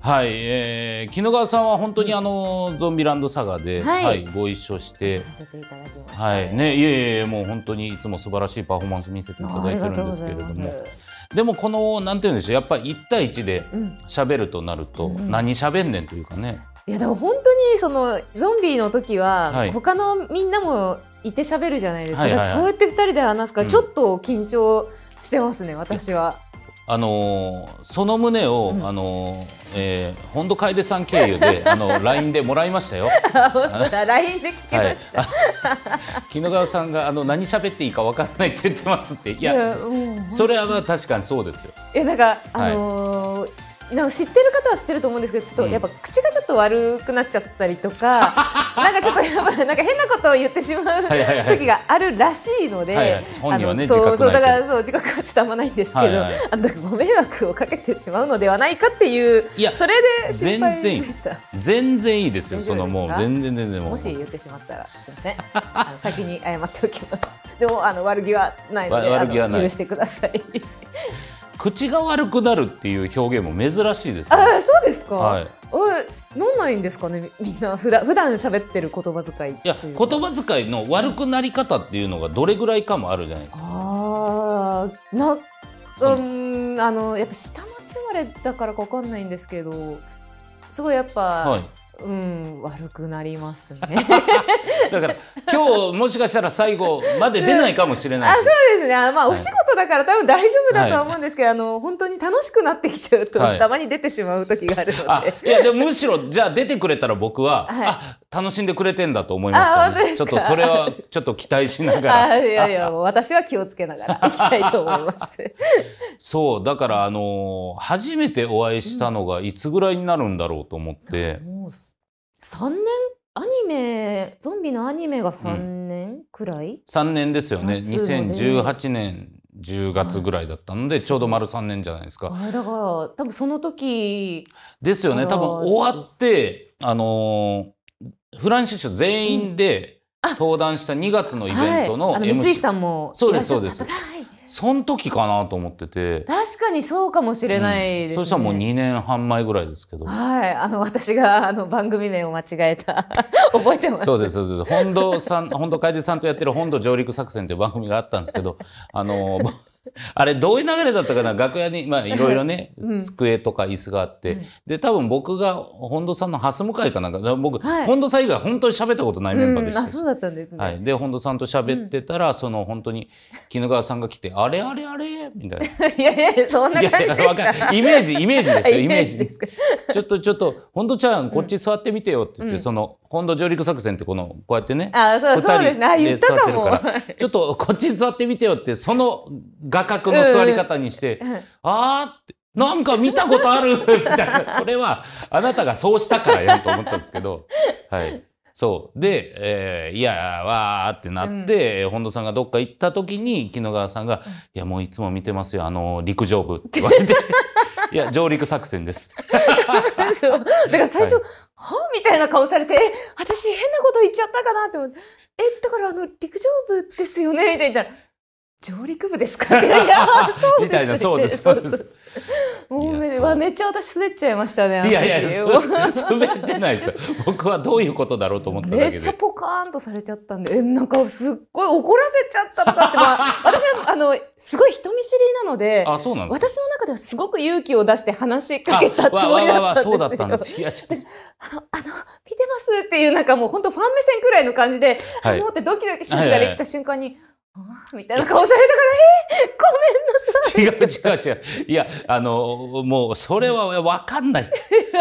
はい、えー、木野川さんは本当にあの、うん、ゾンビランドサガで、はい、はい、ご一緒して。はい、ね、いえいえ、もう本当にいつも素晴らしいパフォーマンス見せていただいてるんですけれども。でもこのなんていうんでしょうやっぱり1対1で喋るとなると、うん、何喋んねんというかね。いやでも本当にそのゾンビの時は、他のみんなもいて喋るじゃないですか、はいはこうやって2人で話すからちょっと緊張してますね、うん、私は。あのー、その旨を、うん、あのー、えー、本土楓さん経由で あのラインでもらいましたよ。LINE で来てました。はい、木野川さんがあの何喋っていいかわからないって言ってますって。いや、いやうん、それは確かにそうですよ。えなんかあのーはいなんか知ってる方は知ってると思うんですけどちょっとやっぱ口がちょっと悪くなっちゃったりとか、うん、なんかちょっとやっぱなんか変なことを言ってしまう時があるらしいので、はいはい、本人はねそうそうだからそう自覚はちょっとあんまないんですけど、はいはい、あご迷惑をかけてしまうのではないかっていういやそれで心配でした全然いいですよそのもう全然全然もし言ってしまったらすみませんあの先に謝っておきますでもあの悪気はないので悪気はない許してください口が悪くなるっていう表現も珍しいです、ね、あそうですか、はい、おなんないんですかね みんなふだ普段喋ってる言葉遣いいや言葉遣いの悪くなり方っていうのがどれぐらいかもあるじゃないですか、ああなうんあのやっぱ下町生まれだからわかんないんですけどすごいやっぱ、はいうん、悪くなりますね。だから今日もしかしたら最後まで出ないかもしれない、うん、あそうですねあ、まあ、お仕事だから多分大丈夫だとは思うんですけど、はい、あの本当に楽しくなってきちゃうと、はい、たまに出てしまう時があるので。いやでもむしろじゃあ出てくれたら僕は、はい、あ楽しんでくれてんだと思います、ね、ちょっとそれはちょっと期待しながら いやいや私は気をつけながらいきたいと思います そうだからあのー、初めてお会いしたのがいつぐらいになるんだろうと思って、うん、もう3年アニメゾンビのアニメが3年くらい、うん、3年ですよね2018年10月ぐらいだったので、はい、ちょうど丸3年じゃないですか。あだから多分その時ですよね多分終わってあのーフランシス全員で登壇した2月のイベントの MC、はい、三井さんもそうですそうですその時かなと思ってて確かにそうかもしれないですね、うん、そしたらもう2年半前ぐらいですけどはいあの私があの番組名を間違えた 覚えてますそうですそうです本土さん本堂楓さんとやってる本土上陸作戦ていう番組があったんですけどあの あれどういう流れだったかな楽屋にまあいろいろね、うん、机とか椅子があって、うん、で多分僕が本土さんの蓮向かいかなんか僕、はい、本土さん以外本当に喋ったことないメンバーでした、うん、あそうだったんですね、はい、で本土さんと喋ってたら、その本当に絹川さんが来て「あれあれあれ?」みたいな いやいやそんな感じでしたイメージイメージですよイメージちょっとちょっと本土ちゃんこっち座ってみてよって言って、その本土上陸作戦ってこのこうやってねあそうそうですね言ったかもちょっとこっちに座ってみてよってその画角の座り方にして、うんうん、あなんか見たことある みたいなそれはあなたがそうしたからやると思ったんですけど、はい、そうで、えー、いやわーってなって、うん、本土さんがどっか行った時に紀野川さんが「いやもういつも見てますよあの陸上部」って言われて。いや、上陸作戦です。そう。だから最初、はい、はみたいな顔されて、え、私変なこと言っちゃったかなって思って、え、だからあの、陸上部ですよねみたいな。上陸部ですか いそうです、ね。みたいな、そうです、そうです。もうめめっちゃ私滑っちゃいましたね。いやいや滑ってないですよ。僕はどういうことだろうと思っためっちゃポカーンとされちゃったんで、えなんかすっごい怒らせちゃったとかって、まあ、私はあのすごい人見知りなので、私の中ではすごく勇気を出して話しかけたつもりだったんですよ。ど。あのあの見てますっていうなんかもう本当ファン目線くらいの感じで、はい、あのってドキドキしながら行った瞬間に。はいはいはいみたいな顔されたから、えー、ごめんなさい。違う違う違う。いや、あの、もう、それは分 かんない。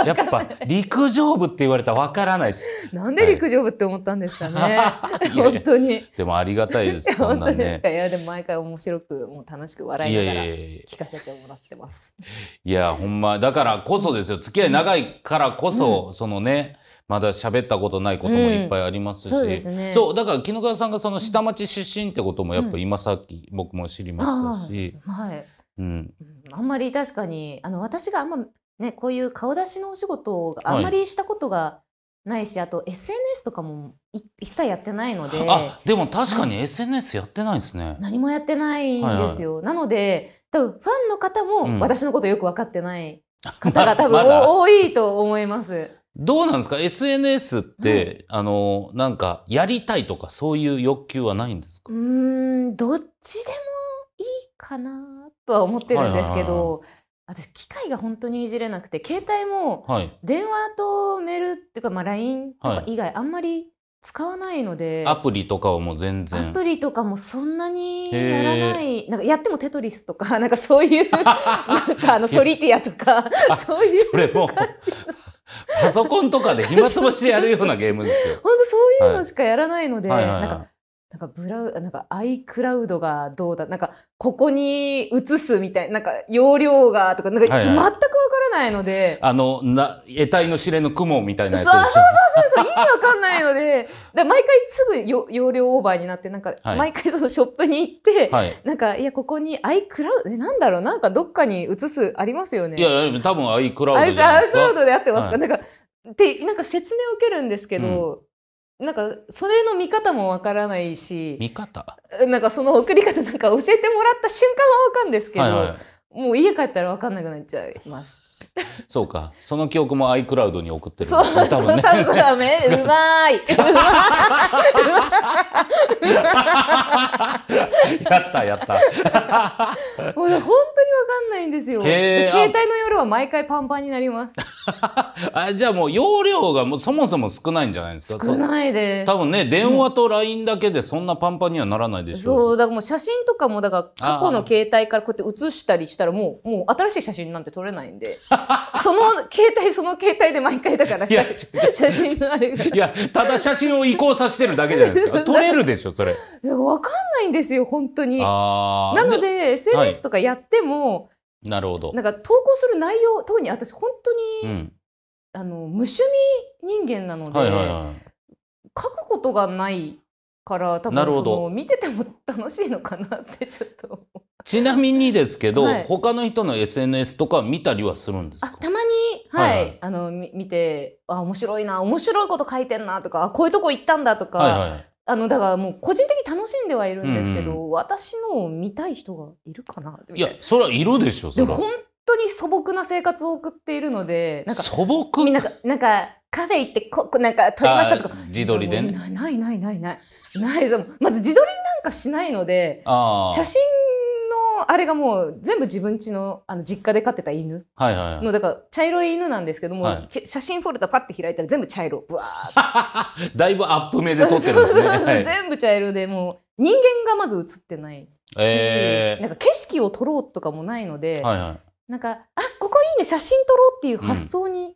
やっぱ、陸上部って言われたら分からないです。なんで陸上部って思ったんですかね。本当に。でもありがたいです。本当ですか。いや、でも毎回面白く、もう楽しく笑いながら聞かせてもらってます。いや、ほんま、だからこそですよ。付き合い長いからこそ、そのね、まだ喋ったことないこともいっぱいありますし、うん、そう、ね、だから絹川さんがその下町出身ってこともやっぱ今さっき僕も知りましたし、うん、うん、あんまり確かにあの私があんまねこういう顔出しのお仕事をあんまりしたことが、いないしあと SNS とかも一切やってないのででも確かに SNS やってないですね何もやってないんですよ、はいはい、なので多分ファンの方も私のことよく分かってない方が 多分、ま、多いと思いますどうなんですか ?SNS って、あの、なんか、やりたいとか、そういう欲求はないんですかうん、どっちでもいいかなとは思ってるんですけど、私、機械が本当にいじれなくて、携帯も、電話とメールっていうか、まあ、LINE とか以外、あんまり使わないので、はい、アプリとかはもう全然。アプリとかもそんなにやらない。なんか、やってもテトリスとか、なんかそういう、なんか、あの、ソリティアとか、そういう感じの。パソコンとかで暇つぶしでやるようなゲームですよ。本当そういうのしかやらないので、なんかなんかブラウ、なんか iCloud がどうだ、なんかここに移すみたいな、なんか容量がとか、なんか、はいはい、全くわからないので。あの、な、得体の知れぬ雲みたいなやつそうそうそうそう、意味わかんないので、で毎回すぐよ容量オーバーになって、なんか、はい、毎回そのショップに行って、はい、なんか、いや、ここに iCloud、え、なんだろう、なんかどっかに移す、ありますよね。いや、いや多分 iCloud で。iCloud であってますか、はい、なんか、で、なんか説明を受けるんですけど、うんなんかそれの見方もわからないし見方なんかその送り方なんか教えてもらった瞬間はわかるんですけど、はいはい、もう家帰ったらわかんなくなっちゃいます。そうか、その記憶も iCloud に送ってる。そう、多分ね。多分そうまい。うま い。やったやった。もう本当にわかんないんですよ。携帯の夜は毎回パンパンになります。あじゃあもう容量がもうそもそも少ないんじゃないですか少ないです多分ね電話と LINE だけでそんなパンパンにはならないでしょう、うん、そうだからもう写真とかもだから過去の携帯からこうやって写したりしたらもうもう新しい写真なんて撮れないんで その携帯その携帯で毎回だから写 写真のあれがいやただ写真を移行させてるだけじゃないですか撮れるでしょそれ分かんないんですよ本当になので SNS とかやっても、はいなるほど。なんか投稿する内容特に私本当に、うん、あの無趣味人間なので、はいはいはい、書くことがないから多分その見てても楽しいのかなってちょっと。ちなみにですけど、はい、他の人の SNS とか見たりはするんですかたまに、はい、はいはい、あの見てあ面白いな面白いこと書いてんなとかこういうとこ行ったんだとか、はいはい、あのだからもう個人的に楽しんではいるんですけど、うん、私のを見たい人がいるかないやそれはいるでしょそれで本当に素朴な生活を送っているのでなんか素朴みんななんかカフェ行ってこなんか撮りましたとか自撮りで、ね、ないないないないないまず自撮りなんかしないので写真あれがもう全部自分家のあの実家で飼ってた犬のだから茶色い犬なんですけども、はい、写真フォルダパッて開いたら全部茶色ブワーだいぶアップ目で撮ってるんですねそうそうそう、はい、全部茶色でもう人間がまず写ってないし、えー、なんか景色を撮ろうとかもないので、はいはい、なんかあここいいね写真撮ろうっていう発想に、うん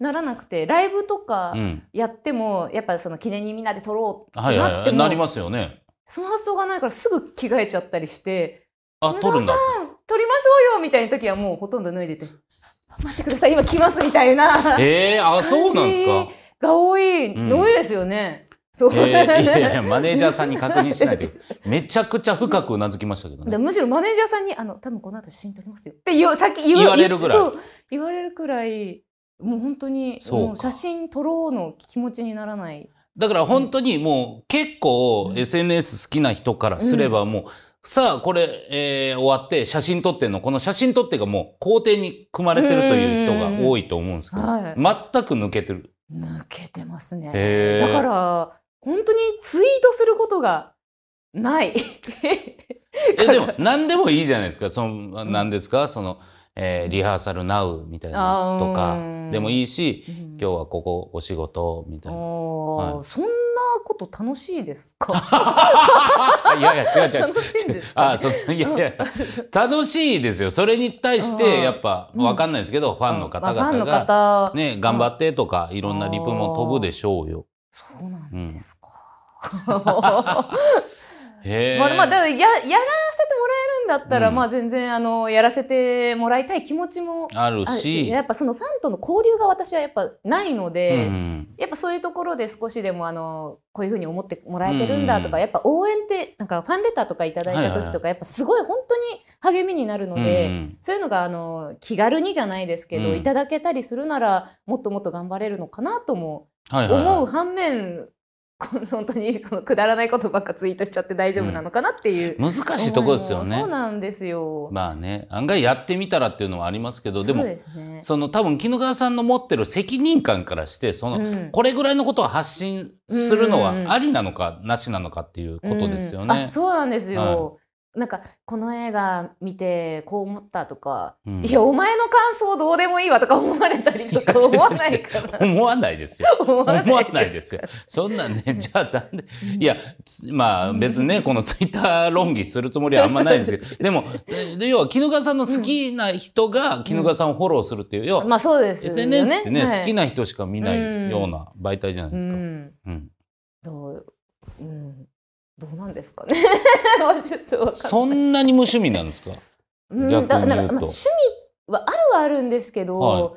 ならなくてライブとかやっても、うん、やっぱその記念にみんなで撮ろうってなっても、なりますよねその発想がないからすぐ着替えちゃったりしてあ、取るんだ。取りましょうよみたいな時はもうほとんど脱いでて、待ってください、今来ますみたいな。えー、あ、そうなんですか。が多い、多いですよね。そう、えー、いやいや、マネージャーさんに確認しないと。めちゃくちゃ深くうなずきましたけどね。むしろマネージャーさんに、あの、多分この後写真撮りますよ。って言さっき言われるぐらい。言われるくらい、もう本当に、もう写真撮ろうの気持ちにならない。だから本当にもう結構 SNS 好きな人からすればもう、さあ、これ、えー、終わって写真撮っての、この写真撮ってがもう工程に組まれてるという人が多いと思うんですけど、はい、全く抜けてる。抜けてますね。えだから、本当にツイートすることがない。え、でも、何でもいいじゃないですか。その、何ですか、その、えー、リハーサルナウみたいなとかでもいいし、うん、今日はここお仕事みたいな。はい、そんこと楽しいですか いやいや違う違う楽しいんですあそいやいや楽しいですよそれに対してやっぱわかんないですけど、うん、ファンの方々が、ね、頑張ってとか、いろんなリプも飛ぶでしょうよ。そうなんですか、まあ、まあ、ややらせてもらえるんだったら、うん、まあ全然あのやらせてもらいたい気持ちもあるしやっぱそのファンとの交流が私はやっぱないので、うん、やっぱそういうところで少しでもあのこういうふうに思ってもらえてるんだとか、うん、やっぱ応援ってなんかファンレターとかいただいた時とか、やっぱすごい本当に励みになるので、そういうのがあの気軽にじゃないですけど、いただけたりするならもっともっと頑張れるのかなとも思う反面、本当にこのくだらないことばっかツイートしちゃって大丈夫なのかなっていう、うん、難しいとこですよね。そうなんですよ。まあね案外やってみたらっていうのはありますけどでも、ね、その多分怒川さんの持ってる責任感からしてその、うん、これぐらいのことを発信するのはありなのか、なしなのかっていうことですよね。うん、そうなんですよ、はいなんかこの映画見てこう思ったとか、うん、いやお前の感想どうでもいいわとか思われたりとか思わないから思わないですよ思わないですよそんなねじゃあなんで、うん、いやまあ別にねこのツイッター論議するつもりはあんまないんですけどでも要は絹川さんの好きな人が絹川さんをフォローするっていう、要は、まあそうです、よね、SNS ってね、はい、好きな人しか見ないような媒体じゃないですか。うん、どううんどうなんですかね そんなに無趣味なんですかうんだなんか、まあ、趣味はあるはあるんですけど、はい、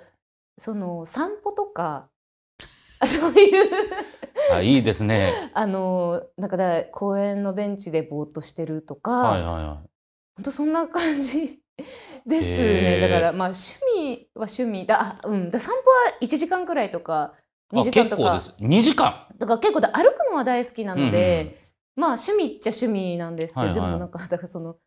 その散歩とか そういうあいいですねあのなんかだ公園のベンチでぼーっとしてるとか、はいはいはい、本当そんな感じ ですね、だからまあ趣味は趣味だ,、うん、だ散歩は一時間くらいとか二時間とか2時間とか結構だ歩くのは大好きなので。うんうんまあ趣味っちゃ趣味なんですけど、はいはい、でもなんかだからその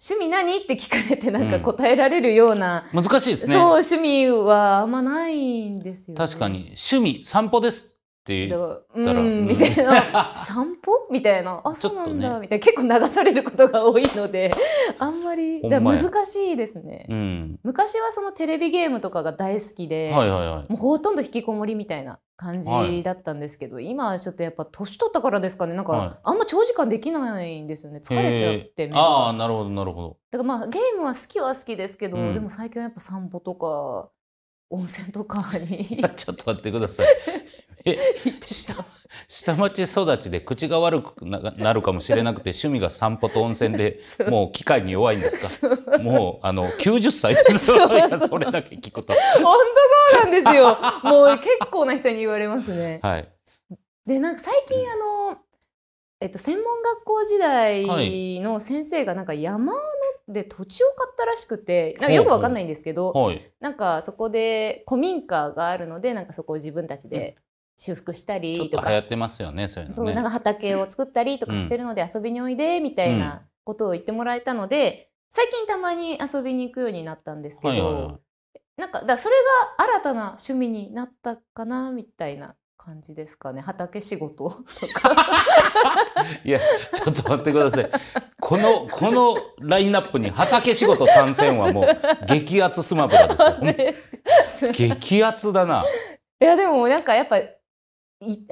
趣味何って聞かれてなんか答えられるような、うん、難しいですねそう趣味はあんまないんですよ、ね、確かに趣味散歩ですってら「うん」みたいな「散歩?」みたいな「あそうなんだ」みたいな結構流されることが多いので あんまり難しいですね、うん、昔はそのテレビゲームとかが大好きで、ほとんど引きこもりみたいな感じだったんですけど、はい、今はちょっとやっぱ年取ったからですかねなんかあんま長時間できないんですよね疲れちゃってああなるほどなるほどだからまあゲームは好きは好きですけど、うん、でも最近はやっぱ散歩とか温泉とかに ちょっと待ってくださいえ下下町育ちで口が悪くなるかもしれなくて趣味が散歩と温泉で もう機械に弱いんですかもうあの90歳ですそれだけ聞くと本当そうなんですよもう結構な人に言われますね。はい、でなんか最近あの、えっと、専門学校時代の先生がなんか山ので土地を買ったらしくてなんかよくわかんないんですけど、はい、なんかそこで古民家があるのでなんかそこを自分たちで修復したりとか流行ってますよねそういうの、ね、そうなんか畑を作ったりとかしてるので遊びにおいでみたいなことを言ってもらえたので、最近たまに遊びに行くようになったんですけど、はいはいはい、なんかだそれが新たな趣味になったかなみたいな感じですかね畑仕事とか いやちょっと待ってくださいこのこのラインナップに畑仕事参戦はもう激アツスマブラですよ、ね、激アツだないやでもなんかやっぱ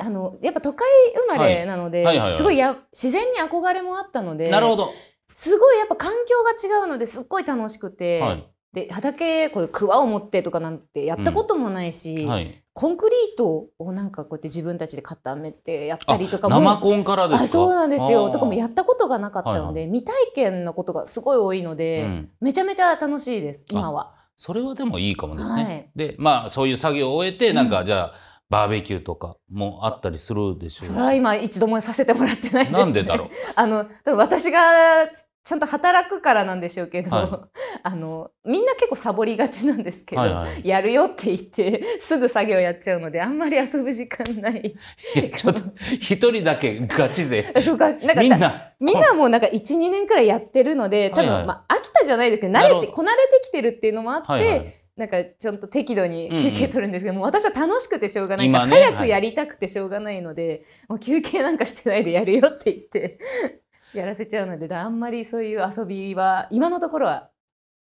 あのやっぱ都会生まれなので、すごいや自然に憧れもあったのでなるほどすごいやっぱ環境が違うのですっごい楽しくて、はい、で畑こう桑を持ってとかなんてやったこともないし、うんはい、コンクリートをなんかこうやって自分たちで固めてやったりとかも生コンからですあそうなんですよとかもやったことがなかったので、はいはい、未体験のことがすごい多いので、うん、めちゃめちゃ楽しいです今は。それはでもいいかもですね。はい、でまあそういう作業を終えてなんか、うん、じゃあバーベキューとかもあったりするでしょうそれは今一度もさせてもらってないです、ね、なんでだろう あの多分私がちゃんと働くからなんでしょうけど、はい、あのみんな結構サボりがちなんですけど、はいはい、やるよって言ってすぐ作業やっちゃうのであんまり遊ぶ時間ない。い ちょっと一人だけガチでそうかなんかみんなみんなもうなんか12年くらいやってるので多分、はいはい、まあ、飽きたじゃないですけど慣れて、こなれてきてるっていうのもあって。はいはいなんかちょっと適度に休憩取るんですけど、うんうん、も私は楽しくてしょうがないから、ね、早くやりたくてしょうがないので、はい、もう休憩なんかしてないでやるよって言って やらせちゃうのであんまりそういう遊びは今のところは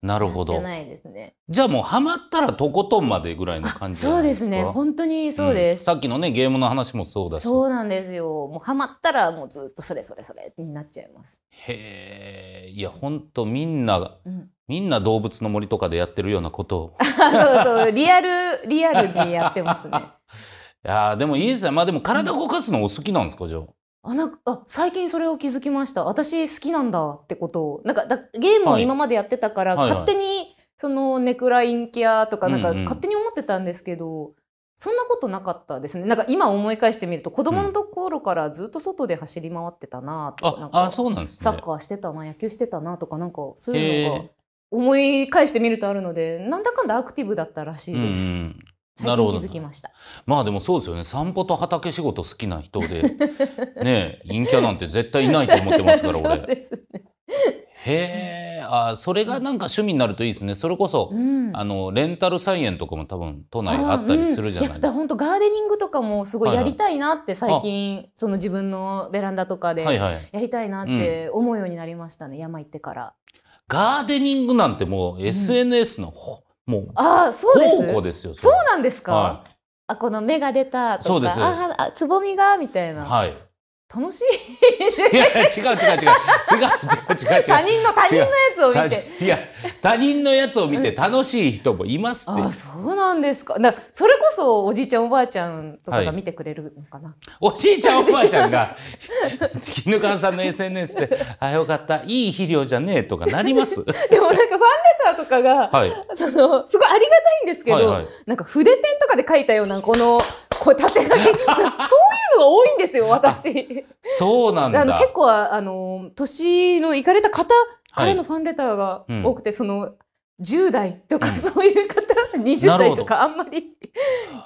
なるほど。ないですね。じゃあもうハマったらとことんまでぐらいの感じそうですね。本当にそうです、うん、さっきのねゲームの話もそうだし。そうなんですよ。もうハマったらもうずっとそれそれそれになっちゃいます。へえ。いや本当みんなみんな動物の森とかでやってるようなことを そうそうリアルリアルにやってますね いやでもいいですねまあでも体動かすのお好きなんですかじゃああなんか最近それを気づきました私好きなんだってことをなんかだゲームを今までやってたから、はい、勝手にそのネクラインケアとかなんか勝手に思ってたんですけど、うんうん、そんなことなかったですねなんか今思い返してみると子供のころからずっと外で走り回ってたなとかうん、なんかあそうなんです、ね、サッカーしてたな野球してたなとかなんかそういうのが思い返してみるとあるのでなんだかんだアクティブだったらしいです。うんうん最近気づきました、ね、まあでもそうですよね散歩と畑仕事好きな人で ね陰キャなんて絶対いないと思ってますから 俺。ね、へえあそれがなんか趣味になるといいですねそれこそ、うん、あのレンタル菜園とかも多分都内あったりするじゃないですか。本当、うん、ガーデニングとかもすごいやりたいなって最近、はい、その自分のベランダとかでやりたいなって思うようになりましたね、はいはい、山行ってから。ガーデニングなんてもう SNS の、うん、もうあそうです宝庫ですよそうなんですか、はい、あこの芽が出たとかあつぼみがみたいなはい楽しいいや違う違う違う違う違う違う他人の他人のやつを見ていや他人のやつを見て楽しい人もいますって、あそうなんですかだそれこそおじいちゃんおばあちゃんとかが見てくれるのかな、はい、おじいちゃんおばあちゃんが絹川さんの SNS で「あよかったいい肥料じゃねえ」とかなります でもなんかファンレターとかが、はい、そのすごいありがたいんですけど、はいはい、なんか筆ペンとかで書いたようなこの。これ縦書きそういうのが多いんですよ 私。そうなんだ。あの結構あの年の行かれた方からのファンレターが多くて、はいうん、その10代とかそういう方、うん、20代とかあんまり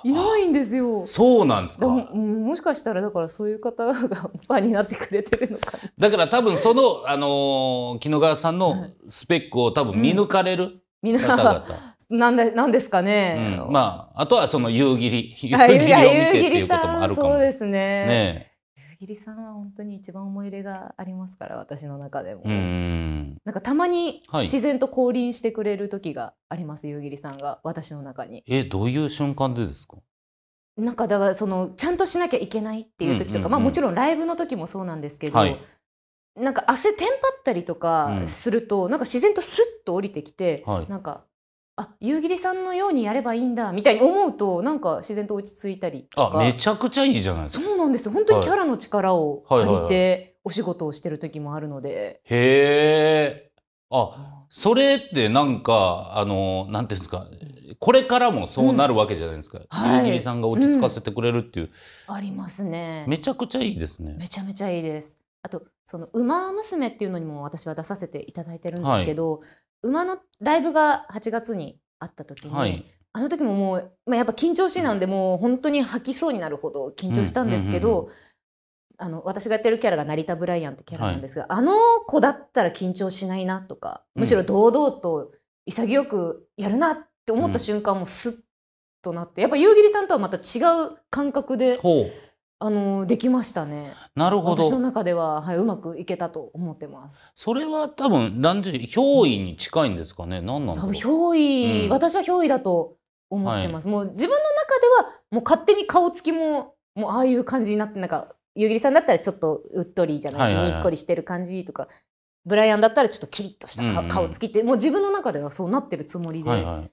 いないんですよ。そうなんですかも。もしかしたらだからそういう方がファンになってくれてるのかだから多分そのあの木野川さんのスペックを多分見抜かれる方々、なんで、なんですかね、うん、まあ、あとはその夕霧。夕霧を見てっていうこともあるかも。そうですね。ねギリさんは本当に一番思い入れがありますから私の中でもなんかたまに自然と降臨してくれる時があります、はい、夕霧さんが私の中にえどういう瞬間でですかなんかだからそのちゃんとしなきゃいけないっていう時とか、まあもちろんライブの時もそうなんですけど、はい、なんか汗テンパったりとかすると、うん、なんか自然とスッと降りてきて、はい、なんかあ夕霧さんのようにやればいいんだみたいに思うとなんか自然と落ち着いたりあめちゃくちゃいいじゃないですかそうなんです本当にキャラの力を借りてお仕事をしてる時もあるので、へえあそれってなんかあのなんていうんですかこれからもそうなるわけじゃないですか、うん、はい、さんが落ち着かせてくれるっていう、うん、ありますねめちゃくちゃいいですねめちゃめちゃいいですあとその「ウマ娘」っていうのにも私は出させていただいてるんですけど、はい、馬のライブが8月にあった時に、はい、あの時ももう、まあ、やっぱ緊張しいなんで、もう本当に吐きそうになるほど緊張したんですけど、私がやってるキャラが成田ブライアンってキャラなんですが、はい、あの子だったら緊張しないなとかむしろ堂々と潔くやるなって思った瞬間もスッとなってやっぱ夕霧さんとはまた違う感覚で。うあのできましたね。なるほど。私の中では、はい、うまくいけたと思ってます。それは多分、なんて憑依に近いんですかね。何なん多分憑依、うん、私は憑依だと思ってます。はい、もう自分の中では、もう勝手に顔つきも、もうああいう感じになって、なんか。夕霧さんだったら、ちょっとうっとりじゃない、にっこりしてる感じとか。ブライアンだったらちょっとキリッとした顔,、つきってもう自分の中ではそうなってるつもりで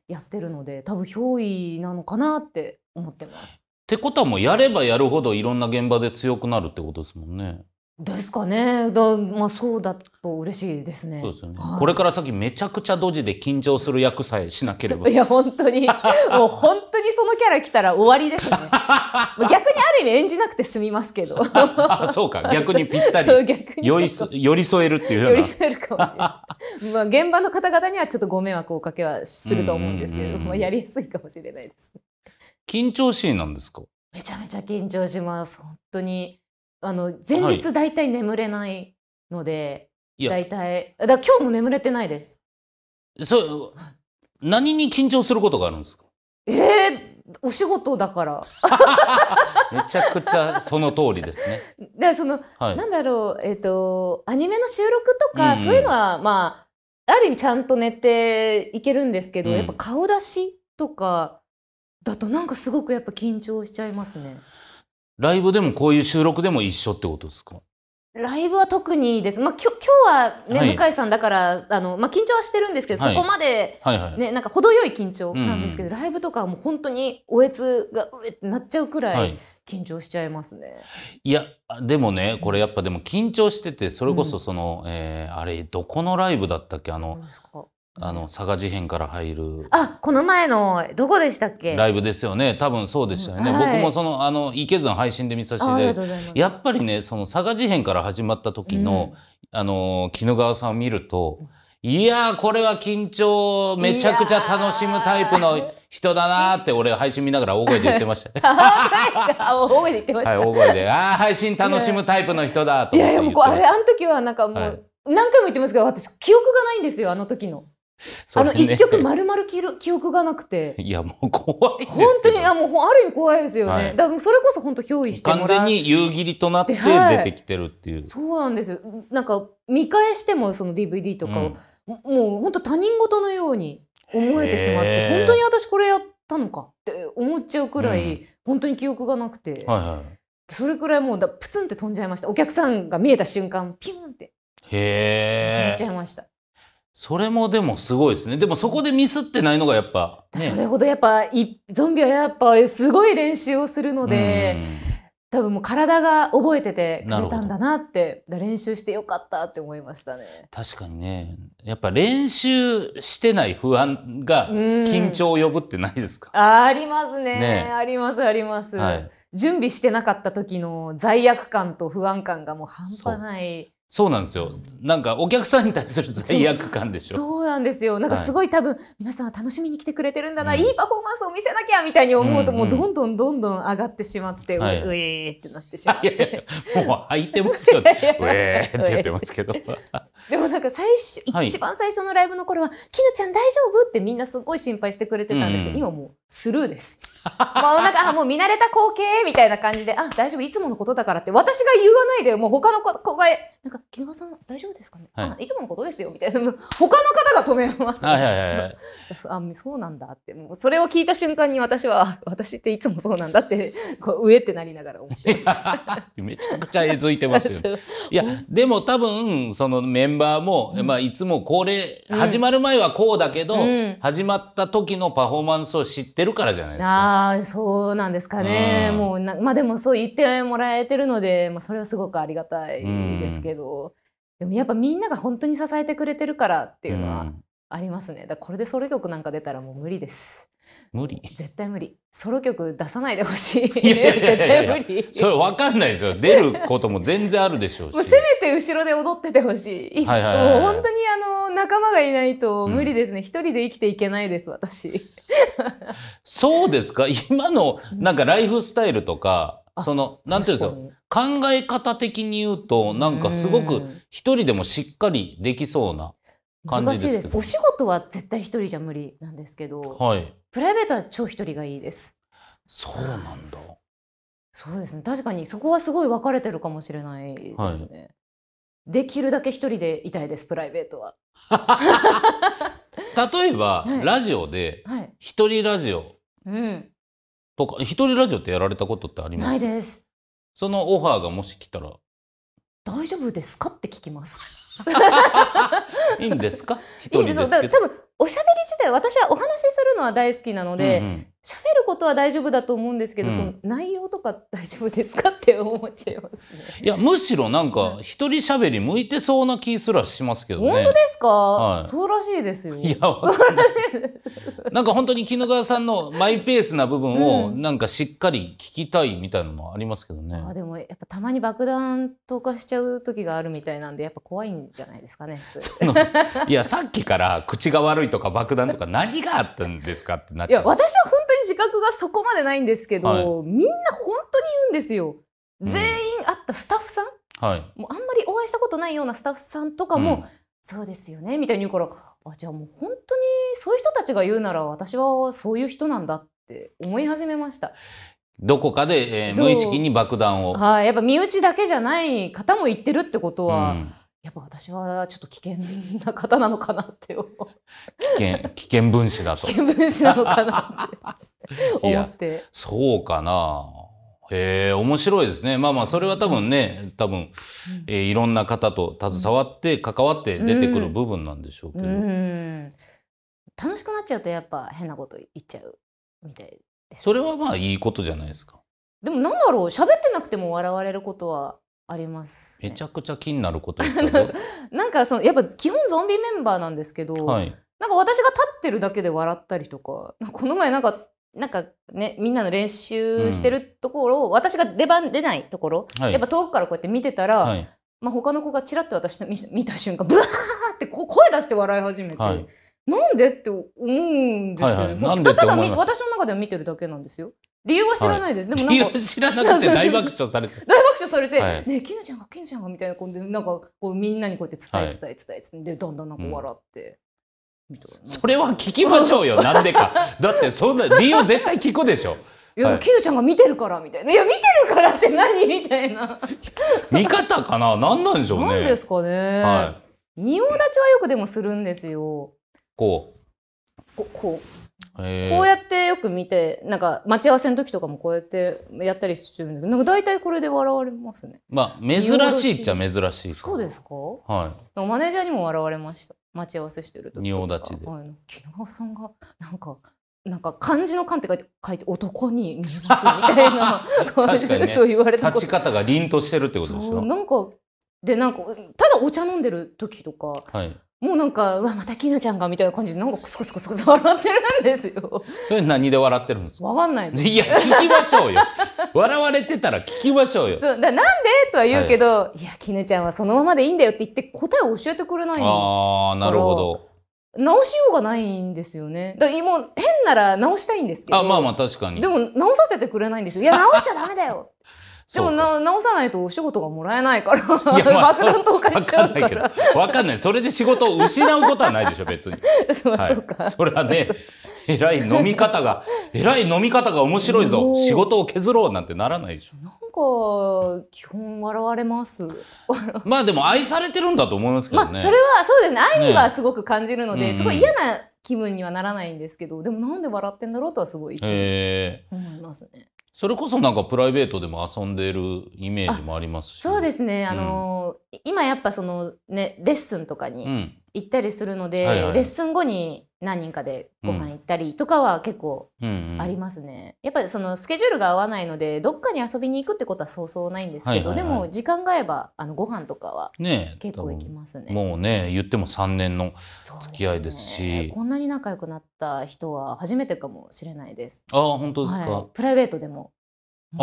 やってるので、はいはい、多分憑依なのかなって思ってます。ってことはもうやればやるほどいろんな現場で強くなるってことですもんね。ですかね。だまあそうだと嬉しいですね。そうですよね。はい、これから先めちゃくちゃドジで緊張する役さえしなければ。いや本当にもう本当にそのキャラ来たら終わりですね。逆にある意味演じなくて済みますけど。そうか逆にぴったり。寄り寄り添えるっていうような。寄り添えるかもしれない。まあ現場の方々にはちょっとご迷惑をおかけはすると思うんですけれども、やりやすいかもしれないです、ね。緊張しいなんですかめちゃめちゃ緊張します本当にあの前日だいたい眠れないので、はい、大いだ今日も眠れてないですそう何に緊張することがあるんですかえー、お仕事だから めちゃくちゃその通りですね。でその、はい、なんだろうえっ、ー、とアニメの収録とか、うんうん、そういうのはまあある意味ちゃんと寝ていけるんですけど、うん、やっぱ顔出しとかだとなんかすごくやっぱ緊張しちゃいますね。ライブでもこういう収録でも一緒ってことですかライブは特にです。まあ、きょ今日はね、はい向井さんだから、あの、まあ、緊張はしてるんですけど、はいそこまで、はいはい。ね、なんか程よい緊張なんですけど、ライブとかはもう本当におえつがうえってなっちゃうくらい緊張しちゃいますね。いやでもねこれやっぱでも緊張しててそれこそその、えーあれどこのライブだったっけあのあの佐賀事変から入るあこの前のどこでしたっけライブですよね多分そうでしたよね、はい、僕もそのあのいけずの配信で見させてやっぱりねその佐賀事変から始まった時の、うん、あの鬼怒川さんを見るといやこれは緊張めちゃくちゃ楽しむタイプの人だなって俺配信見ながら大声で言ってましたね。大声で言ってました。はい、大声で。ああ、配信楽しむタイプの人だといやいや、もうあれ、あの時はなんかもう、何回も言ってますけど、私、記憶がないんですよ、あの時の。あの一曲まるまる記憶がなくて。いやもう怖い本当にあもうある意味怖いですよね。はい、だからそれこそ本当憑依して完全に夕霧となって出てきてるっていう。はい、そうなんですよ。なんか見返してもその DVD とかを、うん、もう本当他人事のように思えてしまって、本当に私これやったのかって思っちゃうくらい、ん、本当に記憶がなくて、はいはい、それくらいもうだプツンって飛んじゃいました。お客さんが見えた瞬間ピュンって。へえ。飛んじゃいました。それもでもすごいですね。でもそこでミスってないのがやっぱ、ね、それほどやっぱいゾンビはやっぱすごい練習をするので、多分もう体が覚えててくれたんだなって練習してよかったって思いましたね。確かにね、やっぱ練習してない不安が緊張を呼ぶってないですか？ありますね、ね、ありますあります、はい。準備してなかった時の罪悪感と不安感がもう半端ない。そうなんですよ。なんかお客さんに対する罪悪感でしょ。そうなんですよ。なんかすごい多分、皆さんは楽しみに来てくれてるんだな、うん、いいパフォーマンスを見せなきゃみたいに思うと、もうどんどんどんどん上がってしまって、はい、うえーってなってしまって。いやいやもう入ってますようえーって言ってますけど。でもなんか最初、一番最初のライブの頃は、きぬちゃん大丈夫ってみんなすごい心配してくれてたんですけど、今もうスルーです。まあなんか、あ、もう見慣れた光景みたいな感じで、あ、大丈夫、いつものことだからって、私が言わないで、もう他の子が、なんか、きぬさん大丈夫ですかね、はい、あ、いつものことですよ、みたいな。他の方が止めます、あ、そうなんだって、もうそれを聞いた瞬間に私は、私っていつもそうなんだって、こう、上ってなりながら思ってました。めちゃくちゃえずいてますよ。いや、でも多分、そのメンバーも、まあ、いつも恒例、始まる前はこうだけど、始まった時のパフォーマンスを知ってるからじゃないですか。あそうなんですかね、もうまあ、でもそう言ってもらえてるので、まあ、それはすごくありがたいですけど、でもやっぱみんなが本当に支えてくれてるからっていうのはありますね。だこれでソロ曲なんか出たらもう無理です。無理絶対無理ソロ曲出さないでほしいいや絶対無理それ分かんないですよ出ることも全然あるでしょうしもうせめて後ろで踊っててほしい,、はいはいはいはい、もう本当にあの仲間がいないと無理ですね一、うん、人で生きていけないです私そうですか 今のなんかライフスタイルとか、うん、そのなんていうんですか考え方的に言うとなんかすごく一人でもしっかりできそうな難しいですお仕事は絶対一人じゃ無理なんですけど、はい、プライベートは超一人がいいです。そうなんだ。そうですね。確かにそこはすごい分かれてるかもしれないですね。はい、できるだけ一人でいたいです。プライベートは。例えば、はい、ラジオで一人ラジオとか一、人ラジオってやられたことってあります？ないです。そのオファーがもし来たら大丈夫ですかって聞きます。いいんですか？一人です。多分おしゃべり自体私はお話しするのは大好きなので、うんうん喋ることは大丈夫だと思うんですけど、うん、その内容とか大丈夫ですかって思っちゃいます、ね、いやむしろなんか一人しゃべり向いてそうな気すらしますけど、ね、本当ですか、はい、そうらしいですよ。いやそうらしいです。なんか本当に絹川さんのマイペースな部分をなんかしっかり聞きたいみたいなのもありますけどね。うん、あでもやっぱたまに爆弾投下しちゃう時があるみたいなんでやっぱ怖いんじゃないですかね。いやさっきから口が悪い火とか爆弾とか 何があったんですかってなっちゃう。いや、私は本当に自覚がそこまでないんですけど、はい、みんな本当に言うんですよ。全員会ったスタッフさん、うんはい、もうあんまりお会いしたことないようなスタッフさんとかも、うん、そうですよねみたいに言うからあじゃあもう本当にそういう人たちが言うなら私はそういう人なんだって思い始めました。どこかで、えー、無意識に爆弾を。はい、あ、やっぱ身内だけじゃない方も言ってるってことは、うやっぱ私はちょっと危険な方なのかなって思う危険危険分子だと危険分子なのかなって 思ってそうかなへえ面白いですねまあまあそれは多分ね多分、えー、いろんな方と携わって関わって出てくる部分なんでしょうけど、うんうん、楽しくなっちゃうとやっぱ変なこと言っちゃうみたいです、ね、それはまあいいことじゃないですかでもなんだろう喋ってなくても笑われることはあります、ね、めちゃくちゃ気になること なんかそのやっぱ基本ゾンビメンバーなんですけど、はい、なんか私が立ってるだけで笑ったりとかこの前なんかなんかねみんなの練習してるところを、うん、私が出番出ないところ、はい、やっぱ遠くからこうやって見てたら、はいまあ、他の子がちらっと私見見た瞬間ブワーってこ声出して笑い始めて。はいなんでって思うんですよね。ただ私の中では見てるだけなんですよ。理由は知らないです。はい、でもなんか知らなくて大爆笑されて大爆笑されて、はい、ねえきぬちゃんがきぬちゃんがみたいなことでなんかこうみんなにこうやって伝え伝え伝え伝えでどんどんなんか笑って。うん、それは聞きましょうよ、なんでか。だって、そんな、理由絶対聞くでしょ。いや、はい、キヌちゃんが見てるからみたいな。いや、見てるからって何みたいな。見方かな何なんでしょうね。何ですかね。はい。仁王立ちはよくでもするんですよ。こう。ここう。こうやってよく見てなんか待ち合わせの時とかもこうやってやったりするんだけどなんか大体これで笑われますねまあ珍しいっちゃ珍しいそうですかはいマネージャーにも笑われました待ち合わせしてる時仁王立ちで絹川さんがなんかなんか漢字の漢って書いて書いて男に見えますみたいな 確かに、ね、そう言われた立ち方が凛としてるってことでしょなんかでなんかただお茶飲んでる時とか、はい、もうなんかうわまたキーちゃんがみたいな感じでなんかコソコソコソコソ笑ってるんですよ。それ何で笑ってるんですか。わかんないいや聞きましょうよ。笑われてたら聞きましょうよ。そうだなんでとは言うけど、はい、いやキーちゃんはそのままでいいんだよって言って答えを教えてくれないああなるほど。直しようがないんですよね。だからもう変なら直したいんですけど。あまあまあ確かに。でも直させてくれないんですよ。いや直しちゃダメだよ。でもな直さないとお仕事がもらえないから、いやまあ、爆弾投下しちゃうから。わかんない。それで仕事を失うことはないでしょ、別に。そう、はい、そうか。それはね、えらい飲み方が、えらい飲み方が面白いぞ。仕事を削ろうなんてならないでしょ。なんか、基本笑われます。まあでも愛されてるんだと思いますけどね。まあ、それはそうですね。愛はすごく感じるので、ねすごい嫌な気分にはならないんですけど、でもなんで笑ってんだろうとはすごいいつも思いますね。それこそなんかプライベートでも遊んでるイメージもありますしそうですねあの、うん、今やっぱそのねレッスンとかに行ったりするので、はいはい、レッスン後に何人かでご飯行ったりとかは結構ありますね、うんうんうん、やっぱりそのスケジュールが合わないのでどっかに遊びに行くってことはそうそうないんですけど、はいはいはい、でも時間が合えばあのご飯とかは結構行きますね、ね、もうね言っても3年の付き合いですし、ね、こんなに仲良くなった人は初めてかもしれないですあ本当ですか、はい、プライベートでも、うん、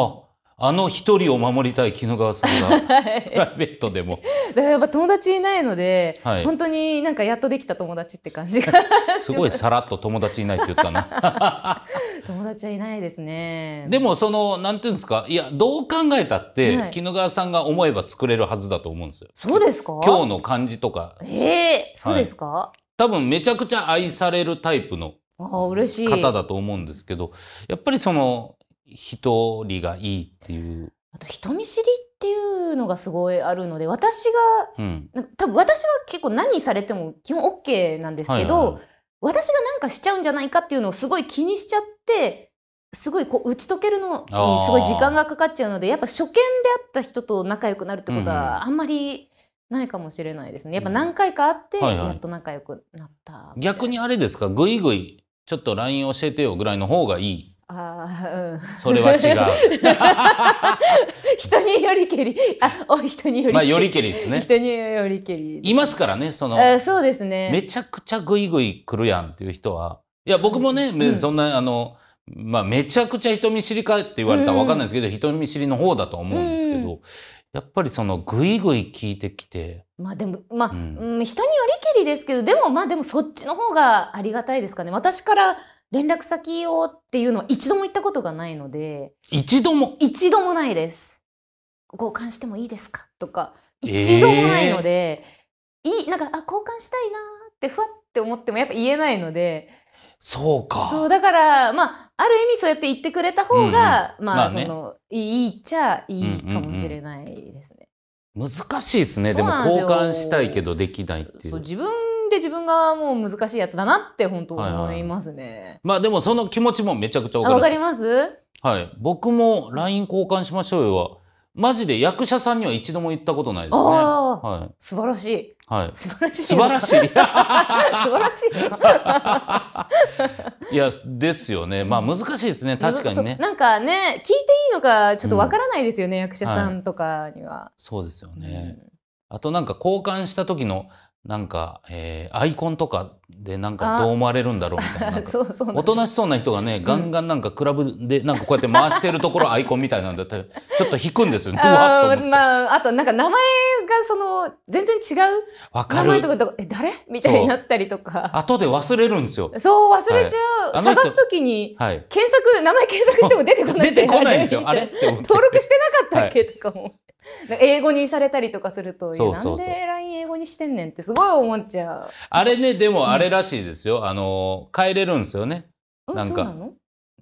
あの一人を守りたい絹川さんが、プライベートでも。やっぱ友達いないので、はい、本当になんかやっとできた友達って感じが すごいさらっと友達いないって言ったな。友達はいないですね。でもそのなんていうんですか、いやどう考えたって、はい、絹川さんが思えば作れるはずだと思うんですよ。そうですか。今日の感じとか。ええー、そうですか、はい、多分めちゃくちゃ愛されるタイプの。あ嬉しい方だと思うんですけどやっぱりその一人がいいっていう。あと人見知りっていうのがすごいあるので私が、うん、多分私は結構何されても基本 OK なんですけど、はいはい私が何かしちゃうんじゃないかっていうのをすごい気にしちゃってすごいこう打ち解けるのにすごい時間がかかっちゃうのでやっぱ初見で会った人と仲良くなるってことはあんまりないかもしれないですね。やっぱ何回か会ってやっと仲良くなった、はいはい、逆にあれですかぐいぐいちょっと LINE 教えてよぐらいの方がいいあうん、それは違う 人によりけりあお人によりけり、まあ、よりけりですね人によりけりいますからねそのあそうですねめちゃくちゃグイグイ来るやんっていう人はいや僕もね、そんなあのまあめちゃくちゃ人見知りかって言われたら分かんないですけど、うん、人見知りの方だと思うんですけど、うんやっぱりそのぐいぐい聞いてきて。まあでも、まあ、うん、人によりけりですけど、でもまあでもそっちの方がありがたいですかね。私から連絡先をっていうのは一度も言ったことがないので一度も一度もないです交換してもいいですかとか一度もないので、えー、いいなんかあ交換したいなってふわって思ってもやっぱ言えないのでそうかそうだからまあある意味そうやって言ってくれた方が、うんうん、まあ、まあね、そのいいっちゃいいかもしれないですね、うんうんうん、難しいですねでも交換したいけどできないっていうそう自分て自分がもう難しいやつだなって本当思いますね。はいはい、まあでもその気持ちもめちゃくちゃわかります。はい。僕も LINE 交換しましょうよは、マジで役者さんには一度も言ったことないですね。はい、素晴らしい。はい、素晴らしい。素晴らしい。素晴らしい。いや、ですよね。まあ難しいですね。確かにね。なんかね、聞いていいのかちょっとわからないですよね、うん、役者さんとかには、はい、そうですよね。うん、あとなんか交換した時のなんか、えー、アイコンとかでなんかどう思われるんだろうみたいな おとなしそうな人がねガンガンなんかクラブでなんかこうやって回してるところ アイコンみたいなんだったらちょっと引くんですよ あまあ、あとなんか名前がその全然違う名前とかかえ誰みたいになったりとか後で忘れるんですよ。そう忘れちゃう、はい、探す時に、検索名前検索しても出てこない出てこないんですよあれ登録してなかったっけ、はい、とかも。英語にされたりとかするとそうなんで LINE 英語にしてんねんってすごい思っちゃうあれねでもあれらしいですよ、あの変えれるんですよね、うん、なんか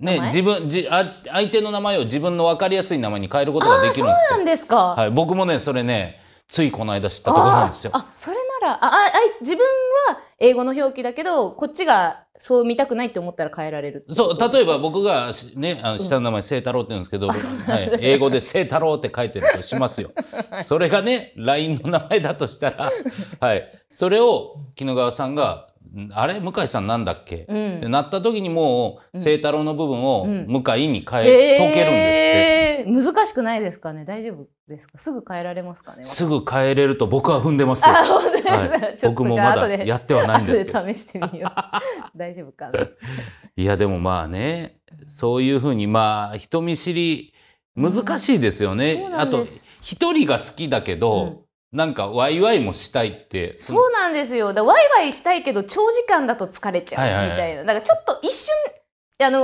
ね、自分じあ相手の名前を自分の分かりやすい名前に変えることができるんですそうなんですか、はい、僕もねそれねついこの間知ったところなんですよ。あそれならああ自分は英語の表記だけどこっちがそう見たくないって思ったら変えられるそう例えば僕がねあの下の名前清、うん、太郎って言うんですけど、はい、英語で清太郎って書いてるとしますよ。はい、それがね LINE の名前だとしたら、はい、それを絹川さんがあれ向井さんなんだっけ、うん、ってなった時にもう清太郎の部分を向井に変え、うん、解けるんですって、えー、難しくないですかね大丈夫ですかすぐ変えられますかねすぐ変えれると僕は踏んでますよ、はい、僕もまだやってはないんですけど試してみよう 大丈夫かな いやでもまあねそういうふうにまあ人見知り難しいですよね、うん、あと一人が好きだけど、なんかワイワイもしたいってそうなんですよだワイワイしたいけど長時間だと疲れちゃうみたいな、なんかちょっと一瞬あの1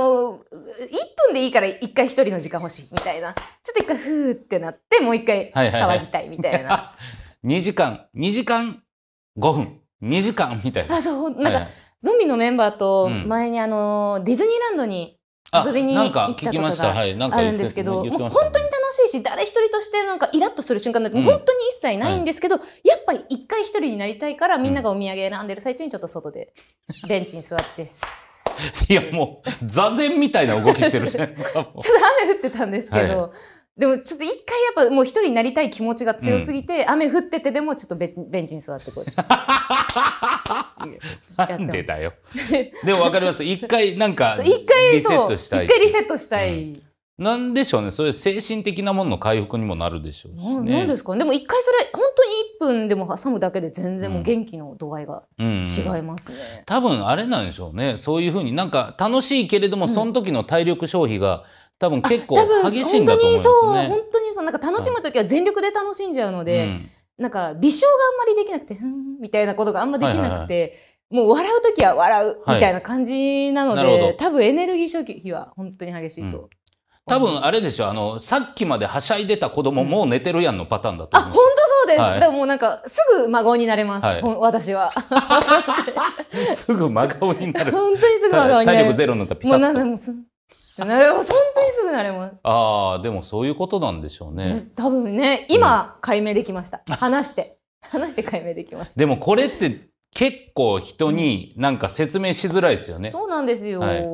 分でいいから1回1人の時間欲しいみたいなちょっと1回ふーってなってもう1回騒ぎたいみたいな、はいはいはい、2時間2時間5分2時間みたいなあそうなんか、はいはい、ゾンビのメンバーと前にあの、ディズニーランドに遊びに行ったことがあるんですけど、もう本当に楽しいし、誰一人としてなんかイラッとする瞬間なんて、本当に一切ないんですけど、はい、やっぱり一回一人になりたいから、みんながお土産選んでる最中にちょっと外で、ベンチに座って いや、もう、座禅みたいな動きしてるじゃないですか。ちょっと雨降ってたんですけど、はいでもちょっと一回やっぱもう一人になりたい気持ちが強すぎて、うん、雨降っててでもちょっとベンチに座ってこい。なんでだよ。でもわかります。一回なんか 一回リセットしたい。一回リセットしたい。うんなんでしょうね、そういう精神的なものの回復にもなるでしょうし、ね、なんですか、でも一回それ、本当に一分でも挟むだけで、全然もう元気の度合いが違いますね、うんうん多分あれなんでしょうね、そういうふうになんか楽しいけれども、うん、その時の体力消費が。多分結構激しいんだと思いますね。本当にそう、本当にそう、なんか楽しむ時は全力で楽しんじゃうので。うんなんか微笑があんまりできなくてふんみたいなことがあんまできなくて、もう笑う時は笑うみたいな感じなので、はい、多分エネルギー消費は本当に激しいと、うん、多分あれでしょあのさっきまではしゃいでた子供、もう寝てるやんのパターンだと思あ本当そうです、はい、でももうなんかすぐ孫になれます、はい、私は すぐ真顔になる本当にすぐ真顔になる、体力ゼロになったピタッともうなんでもすなるほど本当にすぐなれますああでもそういうことなんでしょうね多分ね今、うん、解明できました話して話して解明できましたでもこれって結構人になんか説明しづらいですよね、そうなんですよ、はい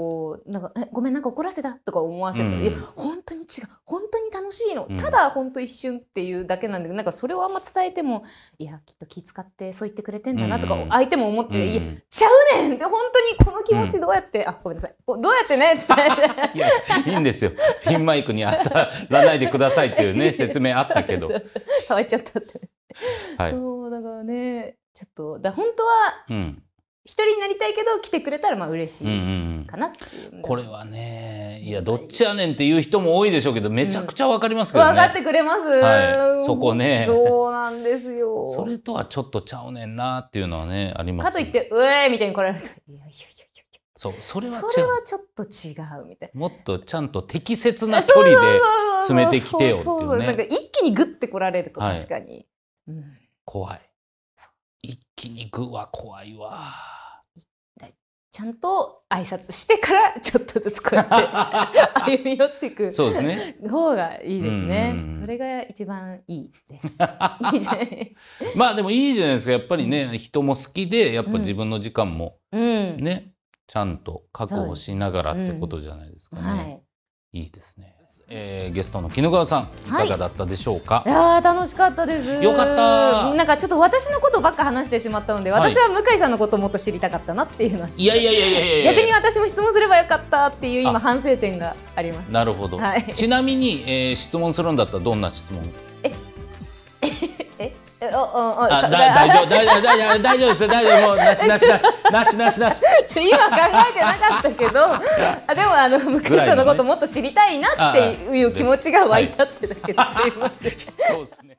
なんかえごめんなんか怒らせたとか思わせて、うん、いや本当に違う本当に楽しいの、ただ本当一瞬っていうだけなんだけどなんかそれをあんま伝えてもいやきっと気遣ってそう言ってくれてんだなとか相手も思って、うん、いやちゃうねんっ本当にこの気持ちどうやって、うん、あごめんなさいどうやってね伝えていやいいんですよピンマイクに当たらないでくださいっていうね説明あったけど触っちゃったって、はい、そうだからねちょっとだ本当は、うん一人になりたいけど来てくれたらまあ嬉しいかなっていう、うんうん、これはねいやどっちやねんっていう人も多いでしょうけどめちゃくちゃわかりますけどね、うん、分かってくれます、はい、そこねそうなんですよそれとはちょっとちゃうねんなっていうのはねあります、かといって「うえー」みたいに来られると「いやいやいやいやそうそれはそれはちょっと違うみたいなもっとちゃんと適切な距離で詰めてきてよっていうねなんか一気にグッて来られると確かに、はい、うん、怖い焼肉は怖いわ。ちゃんと挨拶してから ちょっとずつこうやって 歩み寄っていくそうです、ね、方がいいですね、それが一番いいですいいじゃないまあでもいいじゃないですかやっぱりね人も好きでやっぱ自分の時間もね、うん、ちゃんと確保しながらってことじゃないですかね、はい、いいですねえー、ゲストの絹川さん、はい、いかがだったでしょうか。いや楽しかったです。よかった。なんかちょっと私のことばっか話してしまったので、私は向井さんのこともっと知りたかったなっていうのは。いやいやいやいやいや。逆に私も質問すればよかったっていう今反省点があります。なるほど。はい、ちなみに、えー、質問するんだったらどんな質問大丈夫大丈夫大丈夫大丈夫、大丈夫もうなしなしなしなしなしなし。今考えてなかったけど、あでもあの向井さんのこともっと知りたいなっていう気持ちが湧いたってだけです。そうですね。